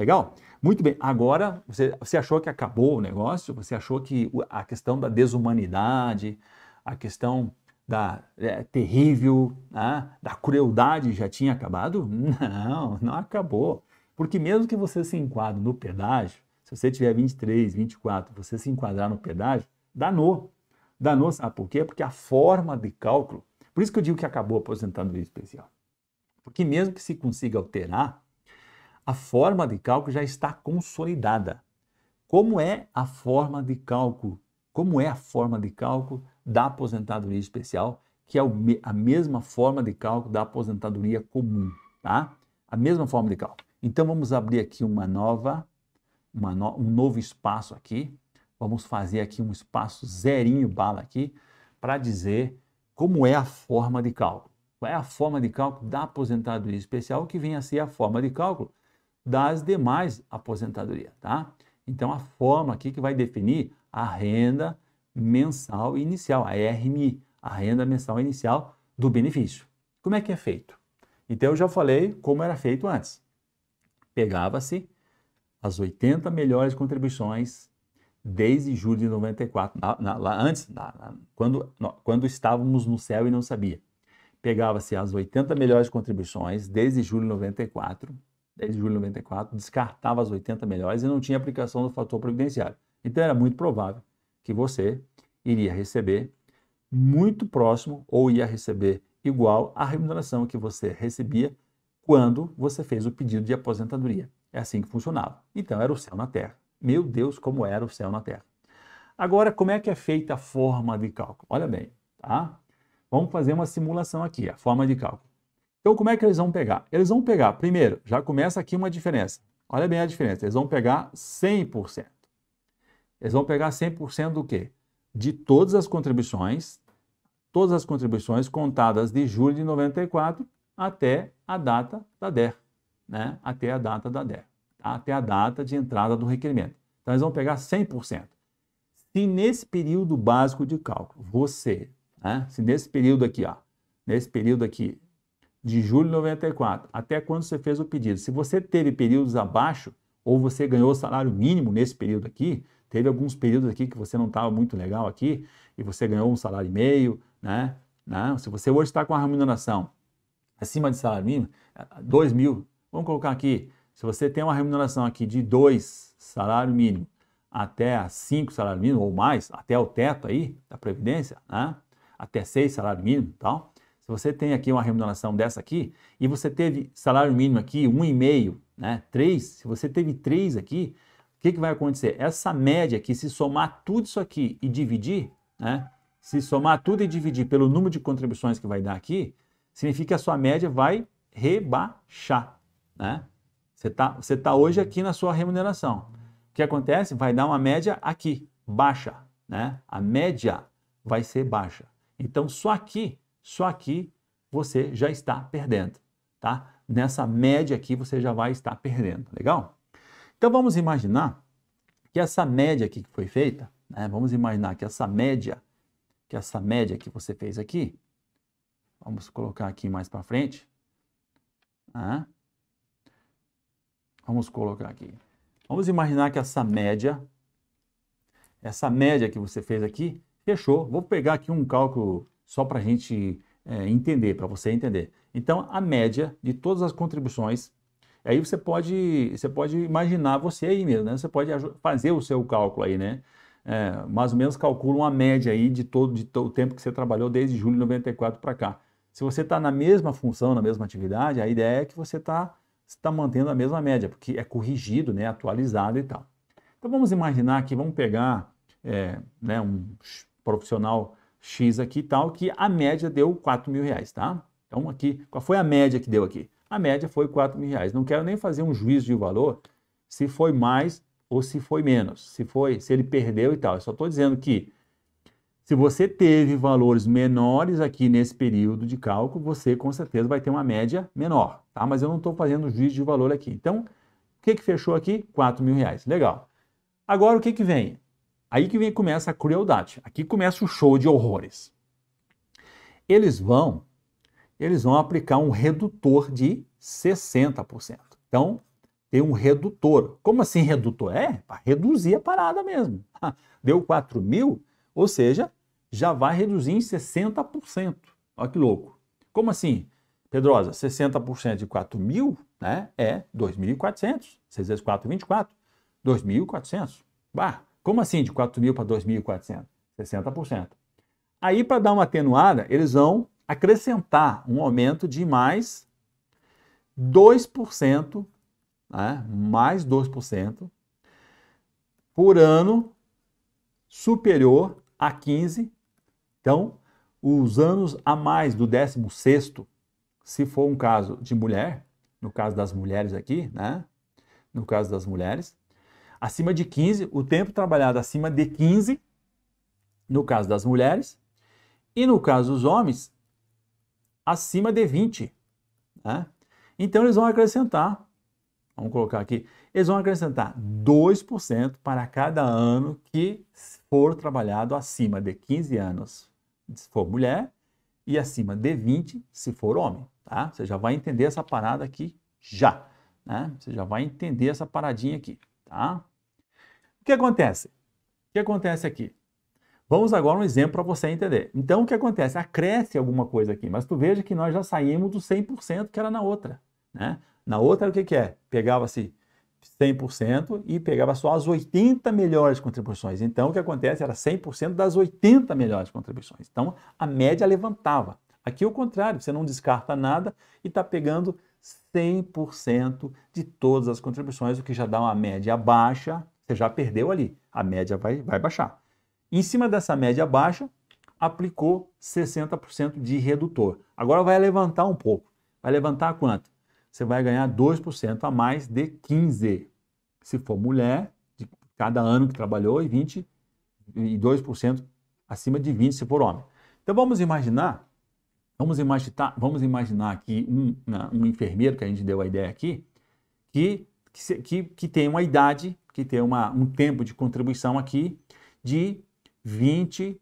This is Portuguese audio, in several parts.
Legal? Muito bem, agora você, você achou que acabou o negócio? Você achou que a questão da desumanidade, a questão da é, terrível, né, da crueldade já tinha acabado? Não, não acabou. Porque mesmo que você se enquadre no pedágio, se você tiver 23, 24, você se enquadrar no pedágio, danou. Danou, sabe por quê? Porque a forma de cálculo, por isso que eu digo que acabou aposentando o especial. Porque mesmo que se consiga alterar, a forma de cálculo já está consolidada. Como é a forma de cálculo? Como é a forma de cálculo da aposentadoria especial, que é a mesma forma de cálculo da aposentadoria comum, tá? A mesma forma de cálculo. Então vamos abrir aqui uma nova, uma no, um novo espaço aqui. Vamos fazer aqui um espaço zerinho bala aqui para dizer como é a forma de cálculo. Qual é a forma de cálculo da aposentadoria especial que vem a ser a forma de cálculo das demais aposentadorias, tá? Então, a forma aqui que vai definir a renda mensal inicial, a RMI, a renda mensal inicial do benefício. Como é que é feito? Então, eu já falei como era feito antes. Pegava-se as 80 melhores contribuições desde julho de 94, na, na, lá antes, na, quando, quando estávamos no céu e não sabia. Pegava-se as 80 melhores contribuições desde julho de 94 10 de julho de 94, descartava as 80 melhores e não tinha aplicação do fator previdenciário. Então era muito provável que você iria receber muito próximo ou ia receber igual à remuneração que você recebia quando você fez o pedido de aposentadoria. É assim que funcionava. Então era o céu na terra. Meu Deus, como era o céu na terra. Agora, como é que é feita a forma de cálculo? Olha bem, tá? Vamos fazer uma simulação aqui, a forma de cálculo. Então, como é que eles vão pegar? Eles vão pegar, primeiro, já começa aqui uma diferença. Olha bem a diferença. Eles vão pegar 100%. Eles vão pegar 100% do quê? De todas as contribuições, todas as contribuições contadas de julho de 94 até a data da DER, né? Até a data da DER, tá? até a data de entrada do requerimento. Então, eles vão pegar 100%. Se nesse período básico de cálculo, você, né? Se nesse período aqui, ó, nesse período aqui, de julho de 94 até quando você fez o pedido. Se você teve períodos abaixo ou você ganhou salário mínimo nesse período aqui, teve alguns períodos aqui que você não estava muito legal aqui e você ganhou um salário e meio, né? né? se você hoje está com a remuneração acima de salário mínimo, 2 é, mil, vamos colocar aqui, se você tem uma remuneração aqui de 2 salário mínimo até 5 salário mínimo ou mais, até o teto aí da Previdência, né? até 6 salário mínimo e tal, se você tem aqui uma remuneração dessa aqui, e você teve salário mínimo aqui, um e meio né? três se você teve três aqui, o que, que vai acontecer? Essa média aqui, se somar tudo isso aqui e dividir, né? Se somar tudo e dividir pelo número de contribuições que vai dar aqui, significa que a sua média vai rebaixar, né? Você está você tá hoje aqui na sua remuneração. O que acontece? Vai dar uma média aqui, baixa, né? A média vai ser baixa. Então, só aqui só que você já está perdendo, tá? Nessa média aqui você já vai estar perdendo, legal? Então vamos imaginar que essa média aqui que foi feita, né? Vamos imaginar que essa média, que essa média que você fez aqui, vamos colocar aqui mais para frente, né? Vamos colocar aqui. Vamos imaginar que essa média, essa média que você fez aqui, fechou. Vou pegar aqui um cálculo só para a gente é, entender, para você entender. Então, a média de todas as contribuições, aí você pode, você pode imaginar você aí mesmo, né? Você pode fazer o seu cálculo aí, né? É, mais ou menos calcula uma média aí de todo, de todo o tempo que você trabalhou desde julho de 94 para cá. Se você está na mesma função, na mesma atividade, a ideia é que você está tá mantendo a mesma média, porque é corrigido, né, atualizado e tal. Então vamos imaginar que vamos pegar é, né, um profissional X aqui e tal, que a média deu 4 mil reais, tá? Então aqui, qual foi a média que deu aqui? A média foi 4 mil reais. Não quero nem fazer um juízo de valor se foi mais ou se foi menos, se foi, se ele perdeu e tal. Eu só estou dizendo que se você teve valores menores aqui nesse período de cálculo, você com certeza vai ter uma média menor, tá? Mas eu não estou fazendo juízo de valor aqui. Então, o que, que fechou aqui? 4 mil reais. Legal. Agora o que, que vem? Aí que vem, começa a crueldade. Aqui começa o show de horrores. Eles vão eles vão aplicar um redutor de 60%. Então, tem um redutor. Como assim redutor? É, para reduzir a parada mesmo. Deu 4 mil, ou seja, já vai reduzir em 60%. Olha que louco. Como assim? Pedrosa, 60% de 4 mil né, é 2.400. 6 vezes 4, 24. 2.400. Bah, como assim de 4 mil para 2.400? 60%. Aí, para dar uma atenuada, eles vão acrescentar um aumento de mais 2%, né? mais 2% por ano superior a 15. Então, os anos a mais do 16 se for um caso de mulher, no caso das mulheres aqui, né? No caso das mulheres, acima de 15, o tempo trabalhado acima de 15, no caso das mulheres, e no caso dos homens, acima de 20. Né? Então eles vão acrescentar, vamos colocar aqui, eles vão acrescentar 2% para cada ano que for trabalhado acima de 15 anos, se for mulher, e acima de 20 se for homem, tá? Você já vai entender essa parada aqui já, né? Você já vai entender essa paradinha aqui, tá? O que acontece? O que acontece aqui? Vamos agora um exemplo para você entender. Então, o que acontece? Acresce alguma coisa aqui, mas tu veja que nós já saímos do 100% que era na outra. Né? Na outra, o que, que é? Pegava-se 100% e pegava só as 80 melhores contribuições. Então, o que acontece era 100% das 80 melhores contribuições. Então, a média levantava. Aqui é o contrário, você não descarta nada e está pegando 100% de todas as contribuições, o que já dá uma média baixa você já perdeu ali. A média vai, vai baixar. Em cima dessa média baixa, aplicou 60% de redutor. Agora vai levantar um pouco. Vai levantar quanto? Você vai ganhar 2% a mais de 15. Se for mulher, de cada ano que trabalhou, e 20 e 2% acima de 20 se for homem. Então vamos imaginar, vamos imaginar, tá, vamos imaginar aqui um, um enfermeiro que a gente deu a ideia aqui, que que, que, que tem uma idade, que tem uma, um tempo de contribuição aqui de 28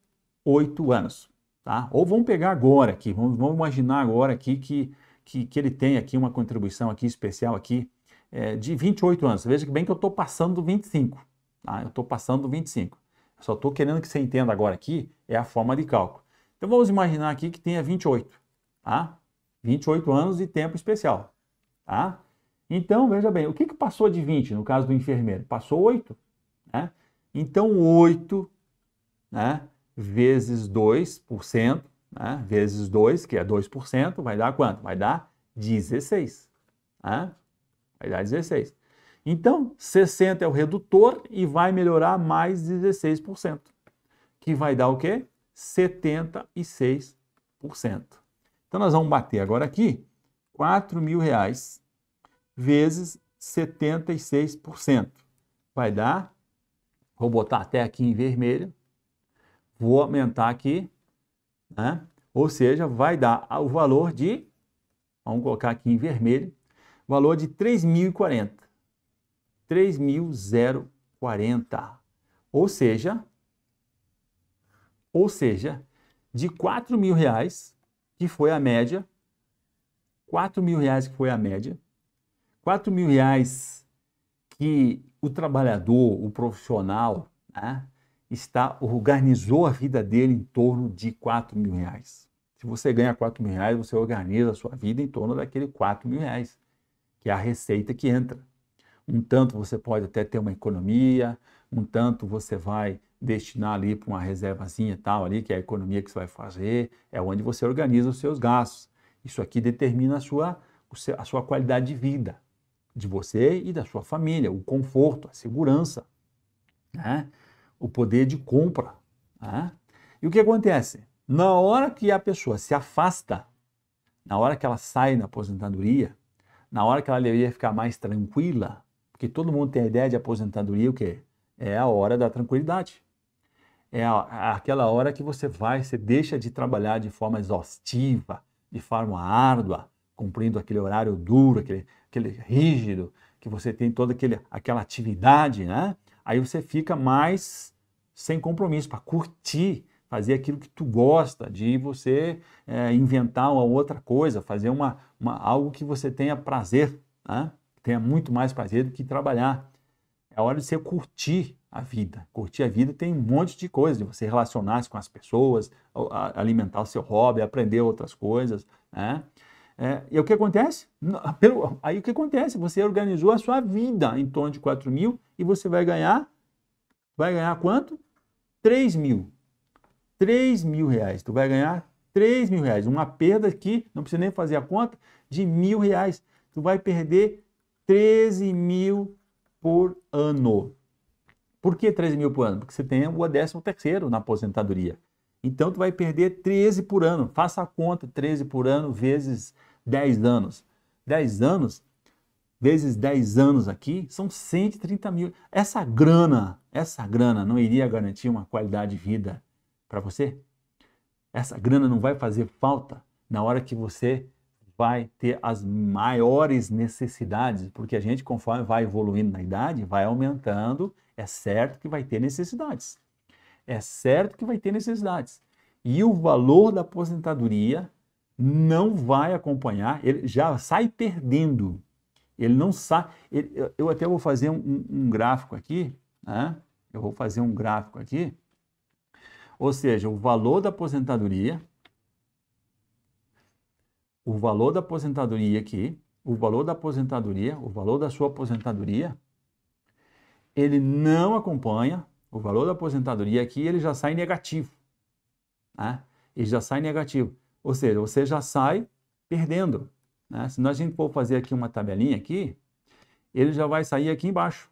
anos. Tá? Ou vamos pegar agora aqui, vamos, vamos imaginar agora aqui que, que, que, ele tem aqui uma contribuição aqui especial aqui é, de 28 anos. Veja que bem que eu estou passando do 25. Tá? Eu estou passando do 25. Eu só estou querendo que você entenda agora aqui é a forma de cálculo. Então vamos imaginar aqui que tenha 28. Tá? 28 anos e tempo especial. Tá? Então, veja bem, o que, que passou de 20 no caso do enfermeiro? Passou 8. Né? Então, 8 né, vezes 2%, né, vezes 2, que é 2%, vai dar quanto? Vai dar 16. Né? Vai dar 16. Então, 60 é o redutor e vai melhorar mais 16%, que vai dar o quê? 76%. Então, nós vamos bater agora aqui R$ 4.000 vezes 76%. Vai dar, vou botar até aqui em vermelho, vou aumentar aqui, né? ou seja, vai dar o valor de, vamos colocar aqui em vermelho, valor de 3.040. 3.040. Ou seja, ou seja, de 4 mil reais, que foi a média, 4 mil reais que foi a média, 4 mil reais que o trabalhador, o profissional, né, está, organizou a vida dele em torno de 4 mil reais. Se você ganha 4 mil reais, você organiza a sua vida em torno daquele 4 mil reais, que é a receita que entra. Um tanto você pode até ter uma economia, um tanto você vai destinar ali para uma reservazinha e tal ali, que é a economia que você vai fazer, é onde você organiza os seus gastos. Isso aqui determina a sua, a sua qualidade de vida de você e da sua família, o conforto, a segurança, né? o poder de compra. Né? E o que acontece? Na hora que a pessoa se afasta, na hora que ela sai da aposentadoria, na hora que ela deveria ficar mais tranquila, porque todo mundo tem a ideia de aposentadoria, o quê? É a hora da tranquilidade. É aquela hora que você vai, você deixa de trabalhar de forma exaustiva, de forma árdua, cumprindo aquele horário duro, aquele, aquele rígido, que você tem toda aquele, aquela atividade, né? Aí você fica mais sem compromisso para curtir, fazer aquilo que tu gosta, de você é, inventar uma outra coisa, fazer uma, uma, algo que você tenha prazer, né? tenha muito mais prazer do que trabalhar. É hora de você curtir a vida. Curtir a vida tem um monte de coisa, de você relacionar-se com as pessoas, alimentar o seu hobby, aprender outras coisas, né? É, e o que acontece? aí o que acontece? Você organizou a sua vida em torno de 4 mil e você vai ganhar, vai ganhar quanto? 3 mil. 3 mil reais. Tu vai ganhar 3 mil reais. Uma perda aqui, não precisa nem fazer a conta, de mil reais. Tu vai perder 13 mil por ano. Por que 13 mil por ano? Porque você tem o décimo terceiro na aposentadoria. Então tu vai perder 13 por ano. Faça a conta, 13 por ano vezes 10 anos. 10 anos vezes 10 anos aqui são 130 mil. Essa grana, essa grana não iria garantir uma qualidade de vida para você? Essa grana não vai fazer falta na hora que você vai ter as maiores necessidades, porque a gente, conforme vai evoluindo na idade, vai aumentando, é certo que vai ter necessidades. É certo que vai ter necessidades. E o valor da aposentadoria não vai acompanhar, ele já sai perdendo. Ele não sai. Ele, eu até vou fazer um, um gráfico aqui, né? Eu vou fazer um gráfico aqui. Ou seja, o valor da aposentadoria, o valor da aposentadoria aqui, o valor da aposentadoria, o valor da sua aposentadoria, ele não acompanha o valor da aposentadoria aqui ele já sai negativo. Né? Ele já sai negativo. Ou seja, você já sai perdendo. Né? Se nós a gente for fazer aqui uma tabelinha aqui, ele já vai sair aqui embaixo.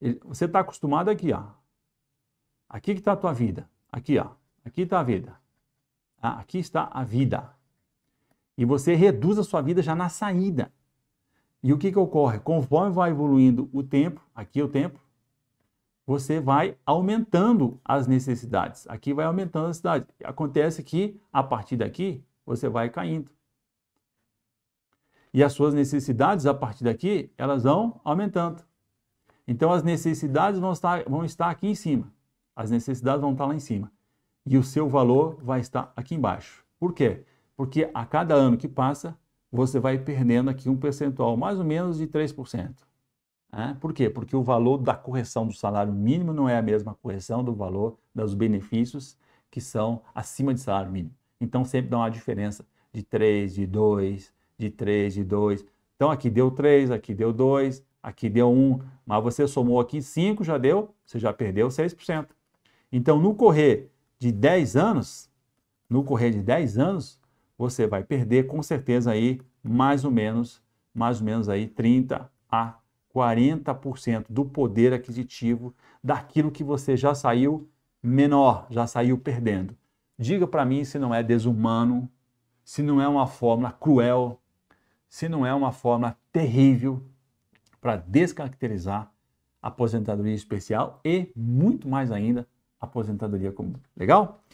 Ele, você está acostumado aqui, ó. Aqui que está a tua vida. Aqui, ó. Aqui está a vida. Ah, aqui está a vida. E você reduz a sua vida já na saída. E o que, que ocorre? Conforme vai evoluindo o tempo, aqui é o tempo, você vai aumentando as necessidades. Aqui vai aumentando a necessidade. Acontece que, a partir daqui, você vai caindo. E as suas necessidades, a partir daqui, elas vão aumentando. Então, as necessidades vão estar, vão estar aqui em cima. As necessidades vão estar lá em cima. E o seu valor vai estar aqui embaixo. Por quê? Porque a cada ano que passa, você vai perdendo aqui um percentual mais ou menos de 3%. Né? Por quê? Porque o valor da correção do salário mínimo não é a mesma correção do valor dos benefícios que são acima de salário mínimo. Então sempre dá uma diferença de 3, de 2, de 3, de 2. Então aqui deu 3, aqui deu 2, aqui deu 1, mas você somou aqui 5, já deu, você já perdeu 6%. Então no correr de 10 anos, no correr de 10 anos, você vai perder com certeza aí mais ou menos, mais ou menos aí 30 a 40% do poder aquisitivo daquilo que você já saiu menor, já saiu perdendo. Diga para mim se não é desumano, se não é uma fórmula cruel, se não é uma fórmula terrível para descaracterizar aposentadoria especial e, muito mais ainda, aposentadoria comum. Legal?